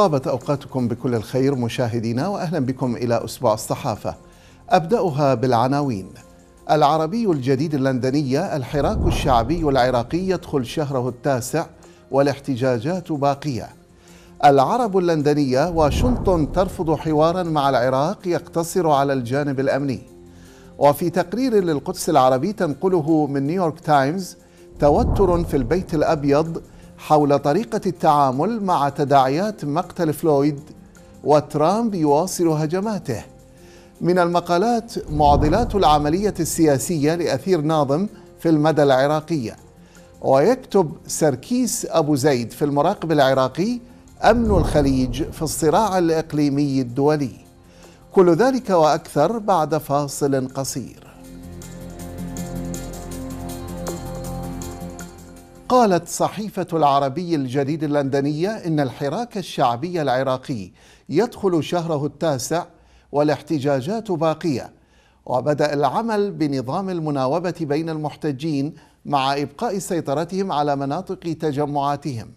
طابت أوقاتكم بكل الخير مشاهدينا وأهلا بكم إلى أسبوع الصحافة أبدأها بالعناوين العربي الجديد اللندنية الحراك الشعبي العراقي يدخل شهره التاسع والاحتجاجات باقية العرب اللندنية واشنطن ترفض حوارا مع العراق يقتصر على الجانب الأمني وفي تقرير للقدس العربي تنقله من نيويورك تايمز توتر في البيت الأبيض حول طريقة التعامل مع تداعيات مقتل فلويد وترامب يواصل هجماته من المقالات معضلات العملية السياسية لأثير ناظم في المدى العراقية ويكتب سركيس أبو زيد في المراقب العراقي أمن الخليج في الصراع الإقليمي الدولي كل ذلك وأكثر بعد فاصل قصير قالت صحيفة العربي الجديد اللندنية إن الحراك الشعبي العراقي يدخل شهره التاسع والاحتجاجات باقية وبدأ العمل بنظام المناوبة بين المحتجين مع إبقاء سيطرتهم على مناطق تجمعاتهم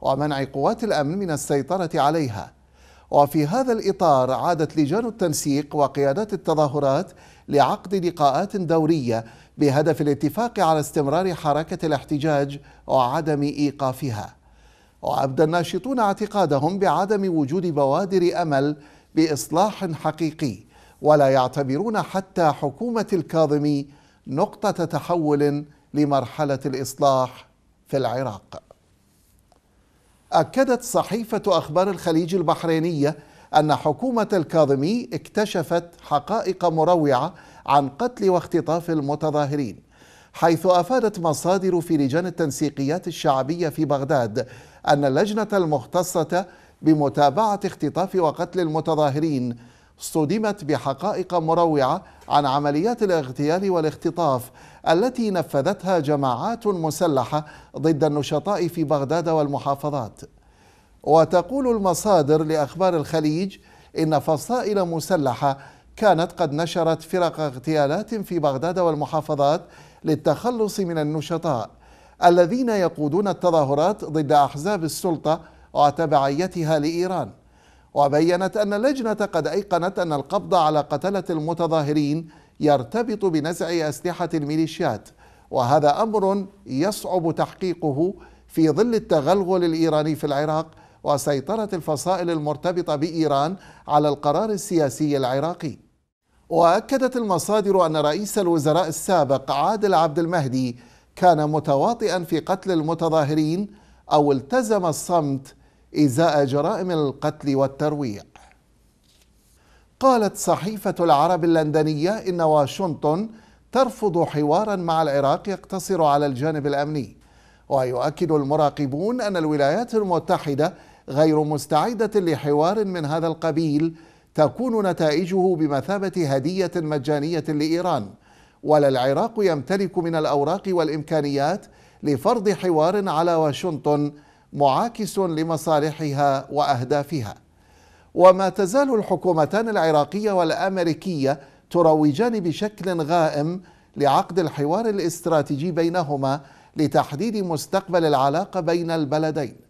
ومنع قوات الأمن من السيطرة عليها وفي هذا الإطار عادت لجان التنسيق وقيادات التظاهرات لعقد لقاءات دورية بهدف الاتفاق على استمرار حركة الاحتجاج وعدم إيقافها وأبدى الناشطون اعتقادهم بعدم وجود بوادر أمل بإصلاح حقيقي ولا يعتبرون حتى حكومة الكاظمي نقطة تحول لمرحلة الإصلاح في العراق أكدت صحيفة أخبار الخليج البحرينية أن حكومة الكاظمي اكتشفت حقائق مروعة عن قتل واختطاف المتظاهرين حيث افادت مصادر في لجان التنسيقيات الشعبيه في بغداد ان اللجنه المختصه بمتابعه اختطاف وقتل المتظاهرين صدمت بحقائق مروعه عن عمليات الاغتيال والاختطاف التي نفذتها جماعات مسلحه ضد النشطاء في بغداد والمحافظات وتقول المصادر لاخبار الخليج ان فصائل مسلحه كانت قد نشرت فرق اغتيالات في بغداد والمحافظات للتخلص من النشطاء الذين يقودون التظاهرات ضد احزاب السلطه وتبعيتها لايران وبينت ان اللجنه قد ايقنت ان القبض على قتله المتظاهرين يرتبط بنزع اسلحه الميليشيات وهذا امر يصعب تحقيقه في ظل التغلغل الايراني في العراق وسيطره الفصائل المرتبطه بايران على القرار السياسي العراقي وأكدت المصادر أن رئيس الوزراء السابق عادل عبد المهدي كان متواطئا في قتل المتظاهرين أو التزم الصمت إزاء جرائم القتل والترويع قالت صحيفة العرب اللندنية إن واشنطن ترفض حوارا مع العراق يقتصر على الجانب الأمني ويؤكد المراقبون أن الولايات المتحدة غير مستعدة لحوار من هذا القبيل تكون نتائجه بمثابه هديه مجانيه لايران ولا العراق يمتلك من الاوراق والامكانيات لفرض حوار على واشنطن معاكس لمصالحها واهدافها وما تزال الحكومتان العراقيه والامريكيه تروجان بشكل غائم لعقد الحوار الاستراتيجي بينهما لتحديد مستقبل العلاقه بين البلدين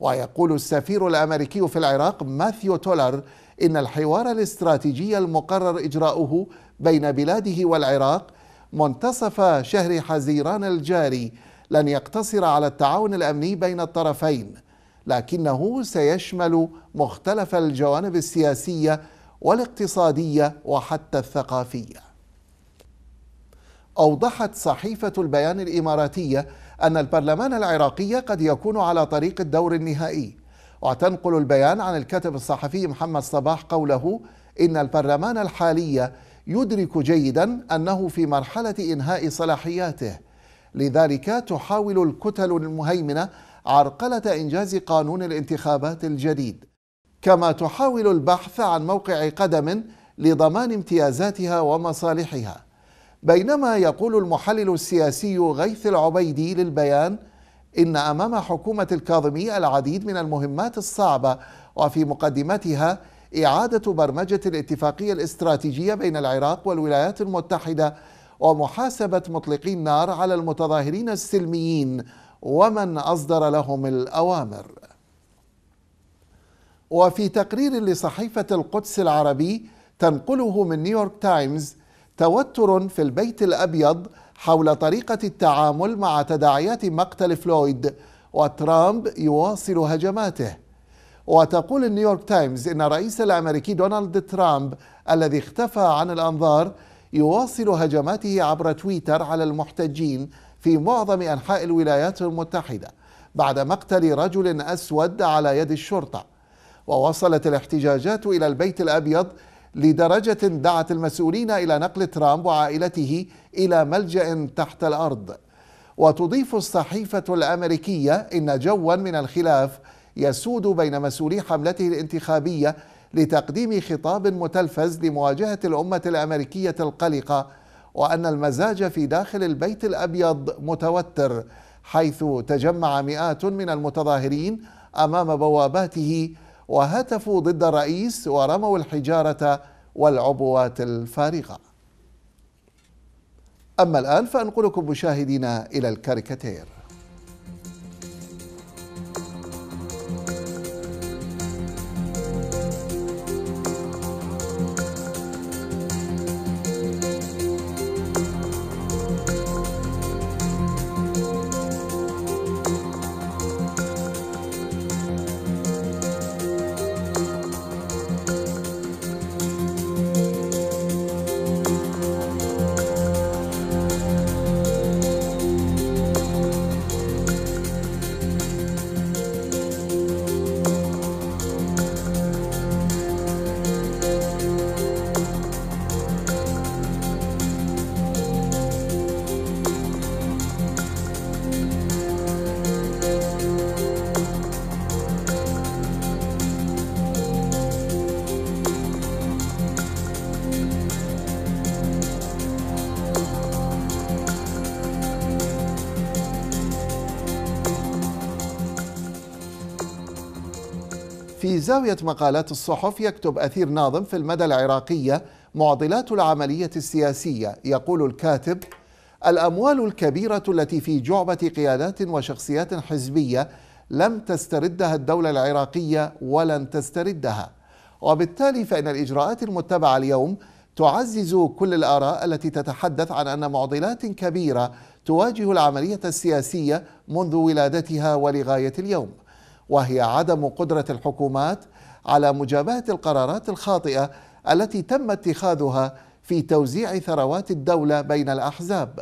ويقول السفير الامريكي في العراق ماثيو تولر ان الحوار الاستراتيجي المقرر اجراؤه بين بلاده والعراق منتصف شهر حزيران الجاري لن يقتصر على التعاون الامني بين الطرفين لكنه سيشمل مختلف الجوانب السياسيه والاقتصاديه وحتى الثقافيه اوضحت صحيفه البيان الاماراتيه أن البرلمان العراقي قد يكون على طريق الدور النهائي وتنقل البيان عن الكاتب الصحفي محمد صباح قوله إن البرلمان الحالي يدرك جيدا أنه في مرحلة إنهاء صلاحياته لذلك تحاول الكتل المهيمنة عرقلة إنجاز قانون الانتخابات الجديد كما تحاول البحث عن موقع قدم لضمان امتيازاتها ومصالحها بينما يقول المحلل السياسي غيث العبيدي للبيان ان امام حكومه الكاظمي العديد من المهمات الصعبه وفي مقدمتها اعاده برمجه الاتفاقيه الاستراتيجيه بين العراق والولايات المتحده ومحاسبه مطلقي النار على المتظاهرين السلميين ومن اصدر لهم الاوامر وفي تقرير لصحيفه القدس العربي تنقله من نيويورك تايمز توتر في البيت الأبيض حول طريقة التعامل مع تداعيات مقتل فلويد وترامب يواصل هجماته وتقول النيويورك تايمز إن الرئيس الأمريكي دونالد ترامب الذي اختفى عن الأنظار يواصل هجماته عبر تويتر على المحتجين في معظم أنحاء الولايات المتحدة بعد مقتل رجل أسود على يد الشرطة ووصلت الاحتجاجات إلى البيت الأبيض لدرجة دعت المسؤولين إلى نقل ترامب وعائلته إلى ملجأ تحت الأرض وتضيف الصحيفة الأمريكية إن جوا من الخلاف يسود بين مسؤولي حملته الانتخابية لتقديم خطاب متلفز لمواجهة الأمة الأمريكية القلقة وأن المزاج في داخل البيت الأبيض متوتر حيث تجمع مئات من المتظاهرين أمام بواباته وهتفوا ضد الرئيس ورموا الحجاره والعبوات الفارغه اما الان فانقلكم مشاهدينا الى الكاريكاتير زاوية مقالات الصحف يكتب أثير ناظم في المدى العراقية معضلات العملية السياسية يقول الكاتب الأموال الكبيرة التي في جعبة قيادات وشخصيات حزبية لم تستردها الدولة العراقية ولن تستردها وبالتالي فإن الإجراءات المتبعة اليوم تعزز كل الآراء التي تتحدث عن أن معضلات كبيرة تواجه العملية السياسية منذ ولادتها ولغاية اليوم وهي عدم قدره الحكومات على مجابهه القرارات الخاطئه التي تم اتخاذها في توزيع ثروات الدوله بين الاحزاب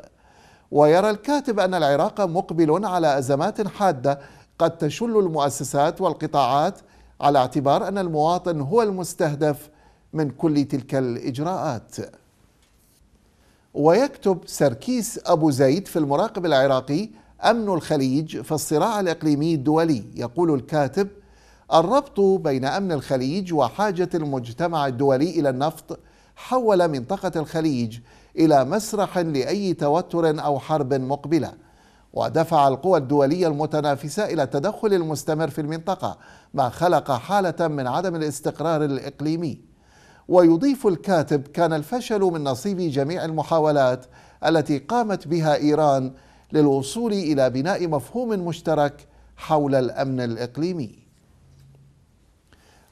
ويرى الكاتب ان العراق مقبل على ازمات حاده قد تشل المؤسسات والقطاعات على اعتبار ان المواطن هو المستهدف من كل تلك الاجراءات ويكتب سركيس ابو زيد في المراقب العراقي امن الخليج في الصراع الاقليمي الدولي يقول الكاتب الربط بين امن الخليج وحاجه المجتمع الدولي الى النفط حول منطقه الخليج الى مسرح لاي توتر او حرب مقبله ودفع القوى الدوليه المتنافسه الى التدخل المستمر في المنطقه ما خلق حاله من عدم الاستقرار الاقليمي ويضيف الكاتب كان الفشل من نصيب جميع المحاولات التي قامت بها ايران للوصول الى بناء مفهوم مشترك حول الامن الاقليمي.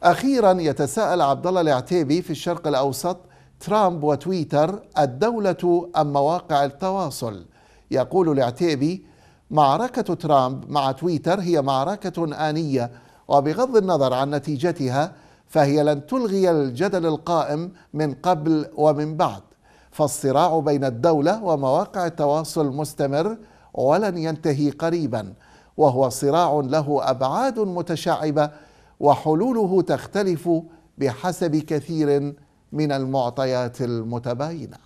اخيرا يتساءل عبد الله العتيبي في الشرق الاوسط ترامب وتويتر الدوله ام مواقع التواصل؟ يقول العتيبي معركه ترامب مع تويتر هي معركه انيه وبغض النظر عن نتيجتها فهي لن تلغي الجدل القائم من قبل ومن بعد فالصراع بين الدولة ومواقع التواصل مستمر ولن ينتهي قريبا وهو صراع له أبعاد متشعبة وحلوله تختلف بحسب كثير من المعطيات المتباينة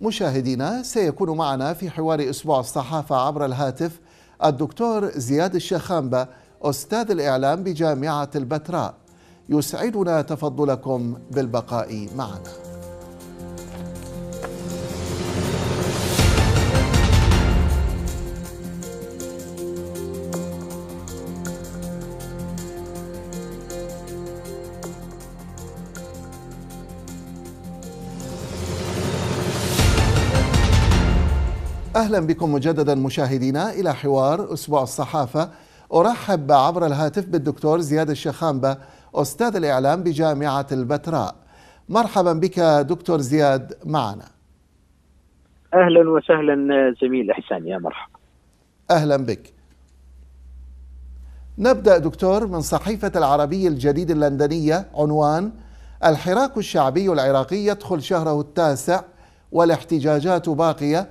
مشاهدينا سيكون معنا في حوار أسبوع الصحافة عبر الهاتف الدكتور زياد الشخامبة أستاذ الإعلام بجامعة البتراء يسعدنا تفضلكم بالبقاء معنا أهلا بكم مجددا مشاهدينا إلى حوار أسبوع الصحافة أرحب عبر الهاتف بالدكتور زياد الشخامبة أستاذ الإعلام بجامعة البتراء مرحبا بك دكتور زياد معنا أهلا وسهلا زميل إحسان يا مرحبا أهلا بك نبدأ دكتور من صحيفة العربي الجديد اللندنية عنوان الحراك الشعبي العراقي يدخل شهره التاسع والاحتجاجات باقيه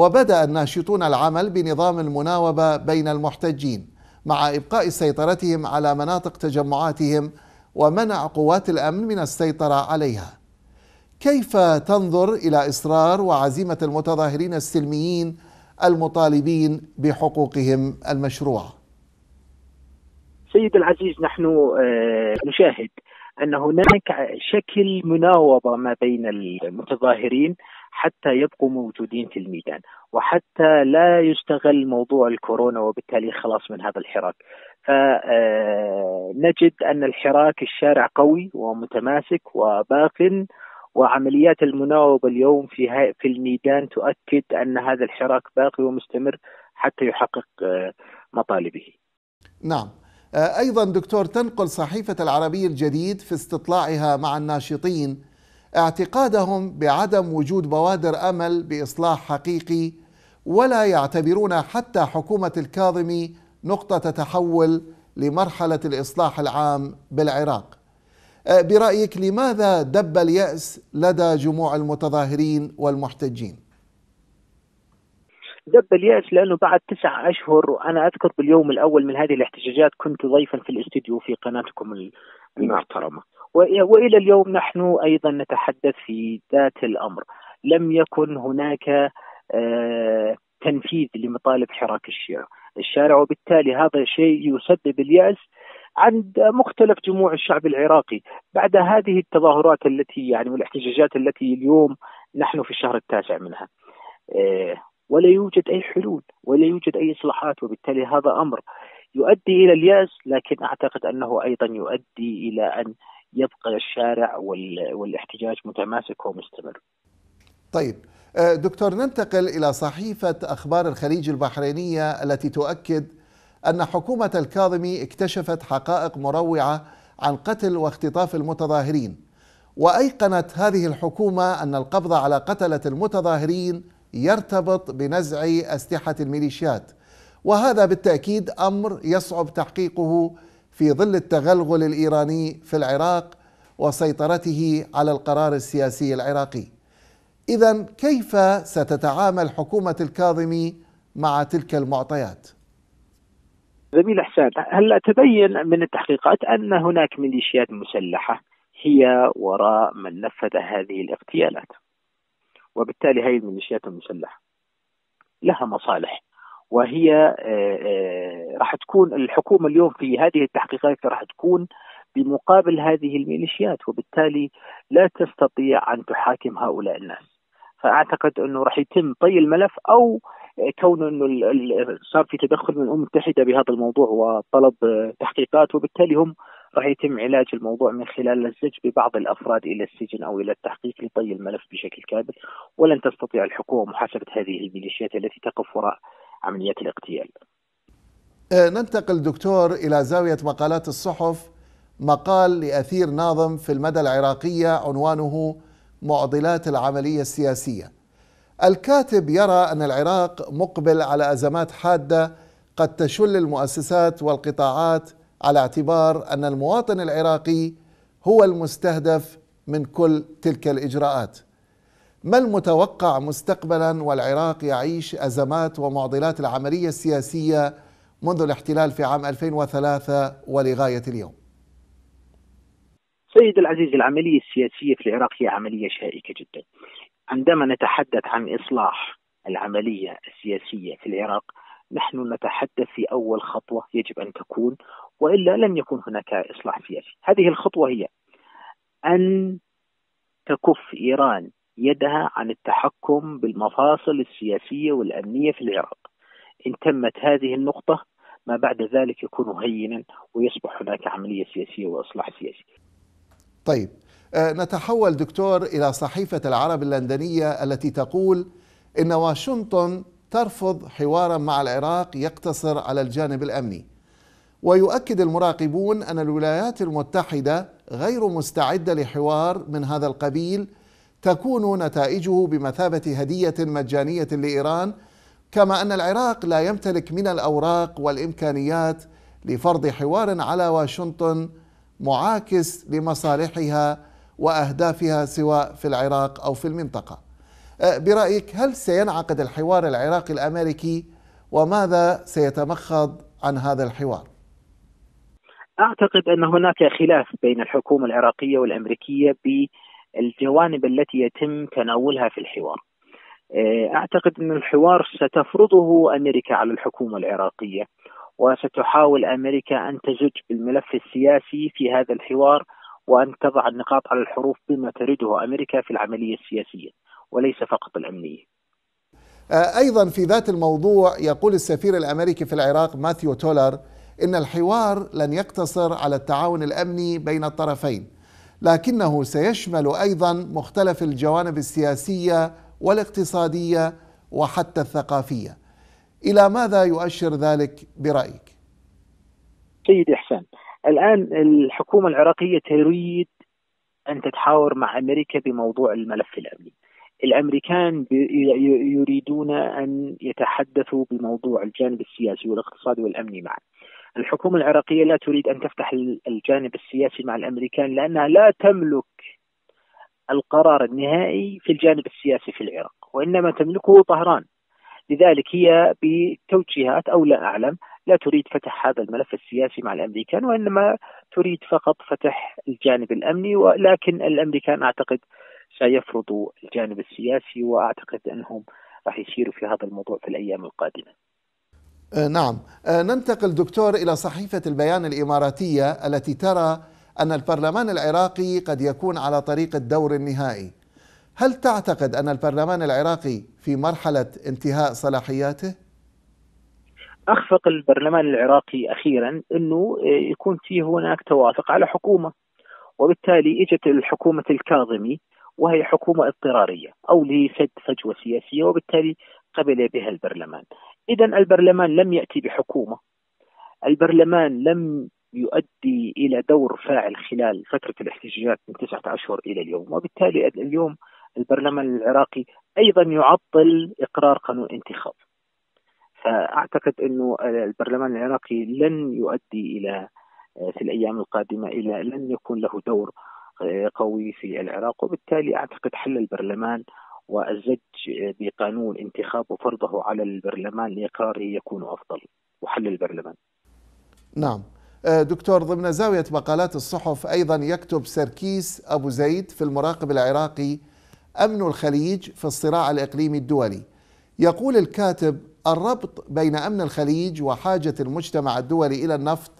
وبدأ الناشطون العمل بنظام المناوبة بين المحتجين مع إبقاء سيطرتهم على مناطق تجمعاتهم ومنع قوات الأمن من السيطرة عليها كيف تنظر إلى إصرار وعزيمة المتظاهرين السلميين المطالبين بحقوقهم المشروعه سيد العزيز نحن آه، نشاهد ان هناك شكل مناوبه ما بين المتظاهرين حتى يبقوا موجودين في الميدان وحتى لا يستغل موضوع الكورونا وبالتالي خلاص من هذا الحراك فنجد آه، أن الحراك الشارع قوي ومتماسك وباق وعمليات المناوبة اليوم في في الميدان تؤكد أن هذا الحراك باقي ومستمر حتى يحقق آه، مطالبه. نعم. آه، أيضا دكتور تنقل صحيفة العربي الجديد في استطلاعها مع الناشطين اعتقادهم بعدم وجود بوادر امل باصلاح حقيقي ولا يعتبرون حتى حكومه الكاظمي نقطه تحول لمرحله الاصلاح العام بالعراق. أه، برايك لماذا دب الياس لدى جموع المتظاهرين والمحتجين؟ دب الياس لانه بعد تسع اشهر وانا اذكر باليوم الاول من هذه الاحتجاجات كنت ضيفا في الاستديو في قناتكم نعم. المحترمه. والى اليوم نحن ايضا نتحدث في ذات الامر لم يكن هناك آه، تنفيذ لمطالب حراك الشيعة الشارع وبالتالي هذا شيء يسبب اليأس عند مختلف جموع الشعب العراقي بعد هذه التظاهرات التي يعني والاحتجاجات التي اليوم نحن في الشهر التاسع منها آه، ولا يوجد أي حلول ولا يوجد أي إصلاحات وبالتالي هذا أمر يؤدي إلى اليأس لكن أعتقد أنه أيضا يؤدي إلى أن يبقى الشارع والاحتجاج متماسك ومستمر طيب آه، دكتور ننتقل إلى صحيفة أخبار الخليج البحرينية التي تؤكد أن حكومة الكاظمي اكتشفت حقائق مروعة عن قتل واختطاف المتظاهرين وأيقنت هذه الحكومة أن القبض على قتلة المتظاهرين يرتبط بنزع أسلحة الميليشيات وهذا بالتأكيد أمر يصعب تحقيقه في ظل التغلغل الايراني في العراق وسيطرته على القرار السياسي العراقي. اذا كيف ستتعامل حكومه الكاظمي مع تلك المعطيات؟ زميل حسان هلا تبين من التحقيقات ان هناك ميليشيات مسلحه هي وراء من نفذ هذه الاغتيالات. وبالتالي هذه الميليشيات المسلحه لها مصالح وهي آه، آه، راح تكون الحكومه اليوم في هذه التحقيقات راح تكون بمقابل هذه الميليشيات وبالتالي لا تستطيع ان تحاكم هؤلاء الناس فاعتقد انه راح يتم طي الملف او آه، كون انه صار في تدخل من الامم المتحده بهذا الموضوع وطلب تحقيقات وبالتالي هم راح يتم علاج الموضوع من خلال الزج ببعض الافراد الى السجن او الى التحقيق لطي الملف بشكل كامل ولن تستطيع الحكومه محاسبه هذه الميليشيات التي تقف وراء عمليات الاغتيال آه، ننتقل دكتور إلى زاوية مقالات الصحف مقال لأثير ناظم في المدى العراقية عنوانه معضلات العملية السياسية الكاتب يرى أن العراق مقبل على أزمات حادة قد تشل المؤسسات والقطاعات على اعتبار أن المواطن العراقي هو المستهدف من كل تلك الإجراءات ما المتوقع مستقبلا والعراق يعيش أزمات ومعضلات العملية السياسية منذ الاحتلال في عام 2003 ولغاية اليوم سيد العزيز العملية السياسية في العراق هي عملية شائكة جدا عندما نتحدث عن إصلاح العملية السياسية في العراق نحن نتحدث في أول خطوة يجب أن تكون وإلا لن يكون هناك إصلاح سياسي هذه الخطوة هي أن تكف إيران يدها عن التحكم بالمفاصل السياسية والأمنية في العراق إن تمت هذه النقطة ما بعد ذلك يكون هينا ويصبح هناك عملية سياسية وإصلاح سياسي طيب آه، نتحول دكتور إلى صحيفة العرب اللندنية التي تقول إن واشنطن ترفض حوارا مع العراق يقتصر على الجانب الأمني ويؤكد المراقبون أن الولايات المتحدة غير مستعدة لحوار من هذا القبيل تكون نتائجه بمثابه هديه مجانيه لايران كما ان العراق لا يمتلك من الاوراق والامكانيات لفرض حوار على واشنطن معاكس لمصالحها واهدافها سواء في العراق او في المنطقه. أه، برايك هل سينعقد الحوار العراقي الامريكي وماذا سيتمخض عن هذا الحوار؟ اعتقد ان هناك خلاف بين الحكومه العراقيه والامريكيه ب الجوانب التي يتم تناولها في الحوار آه، اعتقد ان الحوار ستفرضه امريكا على الحكومه العراقيه وستحاول امريكا ان تزج بالملف السياسي في هذا الحوار وان تضع النقاط على الحروف بما تريده امريكا في العمليه السياسيه وليس فقط الامنيه. آه، ايضا في ذات الموضوع يقول السفير الامريكي في العراق ماثيو تولر ان الحوار لن يقتصر على التعاون الامني بين الطرفين لكنه سيشمل ايضا مختلف الجوانب السياسيه والاقتصاديه وحتى الثقافيه. الى ماذا يؤشر ذلك برايك؟ سيد احسان، الان الحكومه العراقيه تريد ان تتحاور مع امريكا بموضوع الملف الامني. الامريكان يريدون ان يتحدثوا بموضوع الجانب السياسي والاقتصادي والامني معا. الحكومة العراقية لا تريد أن تفتح الجانب السياسي مع الأمريكان لأنها لا تملك القرار النهائي في الجانب السياسي في العراق وإنما تملكه طهران لذلك هي بتوجيهات أو لا أعلم لا تريد فتح هذا الملف السياسي مع الأمريكان وإنما تريد فقط فتح الجانب الأمني ولكن الأمريكان أعتقد سيفرضوا الجانب السياسي وأعتقد أنهم راح يسيروا في هذا الموضوع في الأيام القادمة آه، نعم آه، ننتقل دكتور إلى صحيفة البيان الإماراتية التي ترى أن البرلمان العراقي قد يكون على طريق الدور النهائي هل تعتقد أن البرلمان العراقي في مرحلة انتهاء صلاحياته؟ أخفق البرلمان العراقي أخيرا أنه آه، يكون فيه هناك توافق على حكومة وبالتالي اجت الحكومة الكاظمي وهي حكومة اضطرارية أو لسد فجوة سياسية وبالتالي قبل بها البرلمان إذا البرلمان لم يأتي بحكومة البرلمان لم يؤدي إلى دور فاعل خلال فترة الاحتجاجات من تسعة أشهر إلى اليوم وبالتالي اليوم البرلمان العراقي أيضا يعطل إقرار قانون انتخاب فأعتقد أنه البرلمان العراقي لن يؤدي إلى آه، في الأيام القادمة إلى لن يكون له دور آه، قوي في العراق وبالتالي أعتقد حل البرلمان والزج بقانون انتخاب وفرضه على البرلمان لإقراره يكون أفضل وحل البرلمان نعم آه، دكتور ضمن زاوية مقالات الصحف أيضا يكتب سركيس أبو زيد في المراقب العراقي أمن الخليج في الصراع الإقليمي الدولي يقول الكاتب الربط بين أمن الخليج وحاجة المجتمع الدولي إلى النفط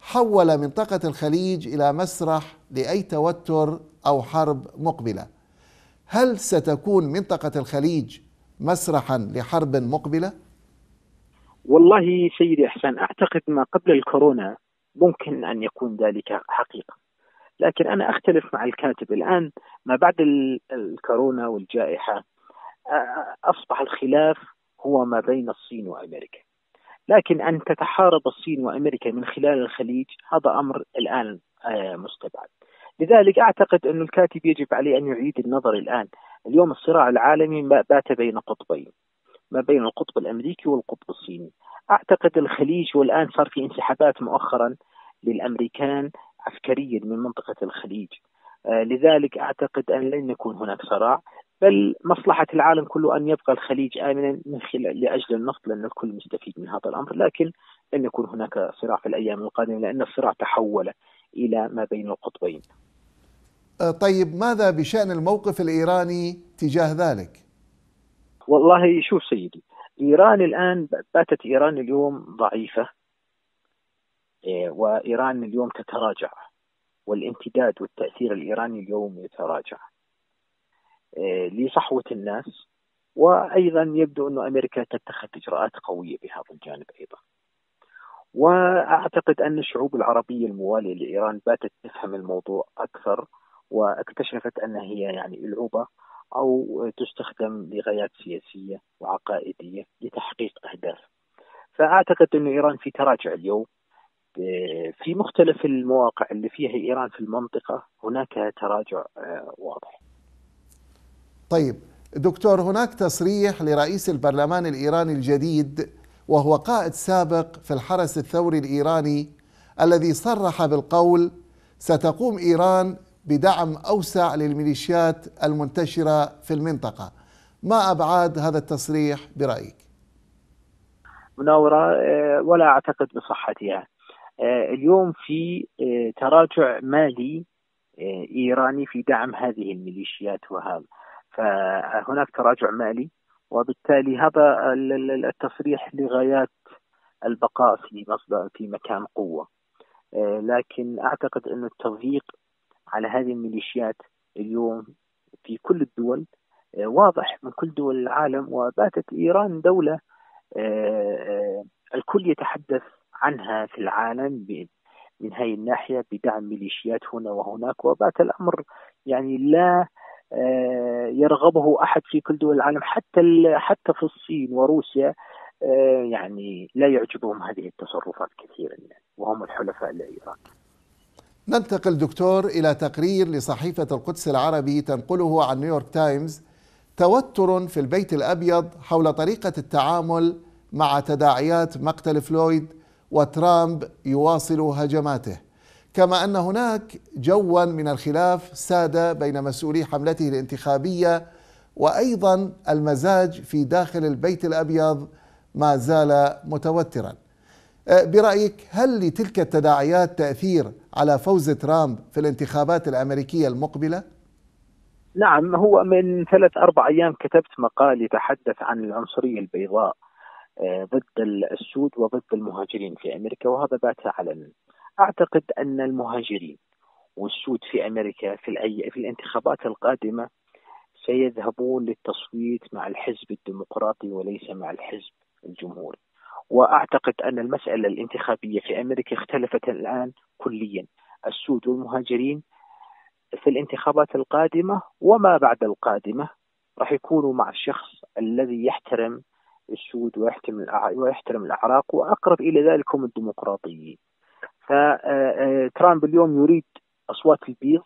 حول منطقة الخليج إلى مسرح لأي توتر أو حرب مقبلة هل ستكون منطقة الخليج مسرحا لحرب مقبلة؟ والله سيدي أحسن اعتقد ما قبل الكورونا ممكن ان يكون ذلك حقيقه لكن انا اختلف مع الكاتب الان ما بعد الكورونا والجائحه اصبح الخلاف هو ما بين الصين وامريكا لكن ان تتحارب الصين وامريكا من خلال الخليج هذا امر الان آه، مستبعد لذلك أعتقد أن الكاتب يجب عليه أن يعيد النظر الآن اليوم الصراع العالمي بات بين قطبين ما بين القطب الأمريكي والقطب الصيني أعتقد الخليج والآن صار في انسحابات مؤخرا للأمريكان عسكريا من منطقة الخليج آه، لذلك أعتقد أن لن يكون هناك صراع بل مصلحة العالم كله أن يبقى الخليج آمنا من خلال لأجل النفط لأن الكل مستفيد من هذا الأمر لكن لن يكون هناك صراع في الأيام القادمة لأن الصراع تحول إلى ما بين القطبين طيب ماذا بشأن الموقف الإيراني تجاه ذلك؟ والله شوف سيدي إيران الآن باتت إيران اليوم ضعيفة إيه، وإيران اليوم تتراجع والامتداد والتأثير الإيراني اليوم يتراجع إيه، لصحوة الناس وأيضا يبدو أن أمريكا تتخذ إجراءات قوية بهذا الجانب أيضا وأعتقد أن الشعوب العربية الموالية لإيران باتت تفهم الموضوع أكثر واكتشفت أنها هي يعني ألعوبة أو تستخدم لغايات سياسية وعقائدية لتحقيق أهداف فأعتقد أن إيران في تراجع اليوم في مختلف المواقع اللي فيها إيران في المنطقة هناك تراجع آه، واضح طيب دكتور هناك تصريح لرئيس البرلمان الإيراني الجديد وهو قائد سابق في الحرس الثوري الإيراني الذي صرح بالقول ستقوم إيران بدعم اوسع للميليشيات المنتشره في المنطقه. ما ابعاد هذا التصريح برايك؟ مناوره آه، ولا اعتقد بصحتها. آه، اليوم في آه، تراجع مالي ايراني في دعم هذه الميليشيات وهذا فهناك تراجع مالي وبالتالي هذا التصريح لغايات البقاء في في مكان قوه لكن اعتقد ان التضييق على هذه الميليشيات اليوم في كل الدول آه، واضح من كل دول العالم وباتت إيران دولة آه، آه، الكل يتحدث عنها في العالم من هذه الناحية بدعم ميليشيات هنا وهناك وبات الأمر يعني لا يرغبه أحد في كل دول العالم حتى حتى في الصين وروسيا يعني لا يعجبهم هذه التصرفات كثيرا وهم الحلفاء لإيران ننتقل دكتور إلى تقرير لصحيفة القدس العربي تنقله عن نيويورك تايمز توتر في البيت الأبيض حول طريقة التعامل مع تداعيات مقتل فلويد وترامب يواصل هجماته كما أن هناك جوا من الخلاف ساد بين مسؤولي حملته الانتخابية وأيضا المزاج في داخل البيت الأبيض ما زال متوتراً آه، برأيك هل لتلك التداعيات تأثير على فوز ترامب في الانتخابات الأمريكية المقبلة؟ نعم هو من ثلاث أربع أيام كتبت مقال يتحدث عن العنصرية البيضاء آه، ضد السود وضد المهاجرين في أمريكا وهذا بات علنا أعتقد أن المهاجرين والسود في أمريكا في, الأي... في الانتخابات القادمة سيذهبون للتصويت مع الحزب الديمقراطي وليس مع الحزب الجمهوري واعتقد ان المساله الانتخابيه في امريكا اختلفت الان كليا السود والمهاجرين في الانتخابات القادمه وما بعد القادمه راح يكونوا مع الشخص الذي يحترم السود ويحترم ويحترم الاعراق واقرب الى ذلك هم الديمقراطيين. فترامب آه، آه، اليوم يريد اصوات البيض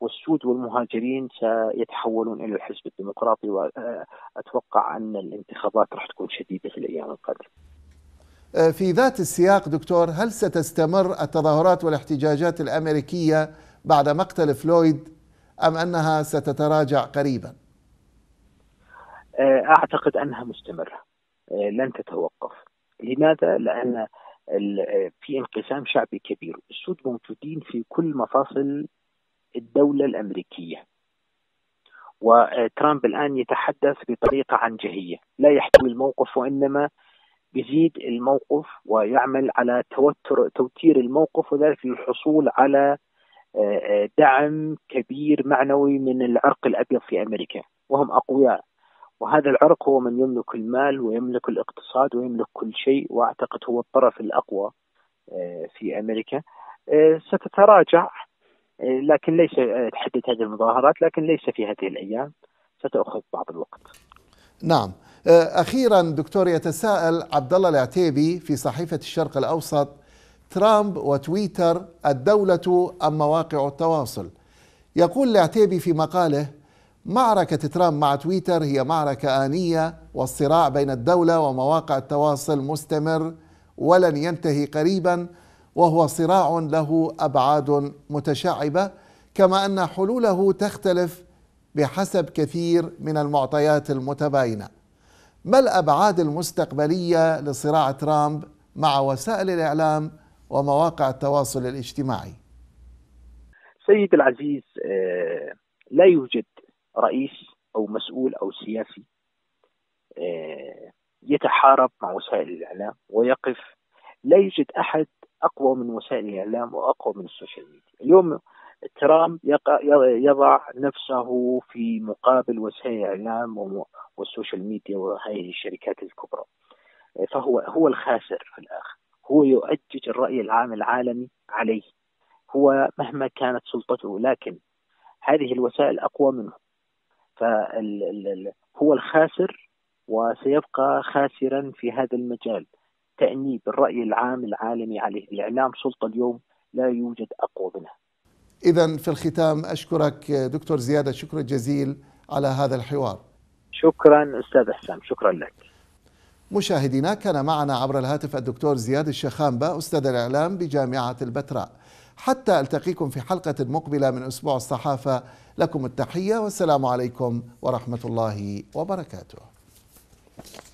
والسود والمهاجرين سيتحولون الى الحزب الديمقراطي واتوقع آه، ان الانتخابات راح تكون شديده في الايام القادمه. آه، في ذات السياق دكتور هل ستستمر التظاهرات والاحتجاجات الامريكيه بعد مقتل فلويد ام انها ستتراجع قريبا؟ آه، اعتقد انها مستمره آه، لن تتوقف لماذا؟ لان في انقسام شعبي كبير السود موجودين في كل مفاصل الدوله الامريكيه وترامب الان يتحدث بطريقه عنجهيه لا يحتوي الموقف وانما يزيد الموقف ويعمل على توتر توتير الموقف وذلك للحصول على آه، آه، دعم كبير معنوي من العرق الابيض في امريكا وهم اقوياء وهذا العرق هو من يملك المال ويملك الاقتصاد ويملك كل شيء واعتقد هو الطرف الاقوى آه، في امريكا ستتراجع لكن ليس تحدد هذه المظاهرات لكن ليس في هذه الايام ستاخذ بعض الوقت. نعم. آه، اخيرا دكتور يتساءل عبد الله العتيبي في صحيفه الشرق الاوسط ترامب وتويتر الدوله ام مواقع التواصل يقول العتيبي في مقاله معركه ترامب مع تويتر هي معركه انيه والصراع بين الدوله ومواقع التواصل مستمر ولن ينتهي قريبا وهو صراع له ابعاد متشعبه كما ان حلوله تختلف بحسب كثير من المعطيات المتباينه ما الابعاد المستقبليه لصراع ترامب مع وسائل الاعلام ومواقع التواصل الاجتماعي؟ سيد العزيز آه، لا يوجد رئيس او مسؤول او سياسي آه، يتحارب مع وسائل الاعلام ويقف لا يوجد احد اقوى من وسائل الاعلام واقوى من السوشيال ميديا، اليوم ترامب يقع يضع نفسه في مقابل وسائل الاعلام والسوشيال ميديا وهذه الشركات الكبرى فهو هو الخاسر في الاخر هو يؤجج الراي العام العالمي عليه هو مهما كانت سلطته لكن هذه الوسائل اقوى منه فهو الخاسر وسيبقى خاسرا في هذا المجال تأنيب الرأي العام العالمي عليه الإعلام سلطة اليوم لا يوجد أقوى منها إذا في الختام أشكرك دكتور زيادة شكر جزيل على هذا الحوار شكرا أستاذ حسام شكرا لك مشاهدينا كان معنا عبر الهاتف الدكتور زياد الشخامبة أستاذ الإعلام بجامعة البتراء حتى ألتقيكم في حلقة مقبلة من أسبوع الصحافة لكم التحية والسلام عليكم ورحمة الله وبركاته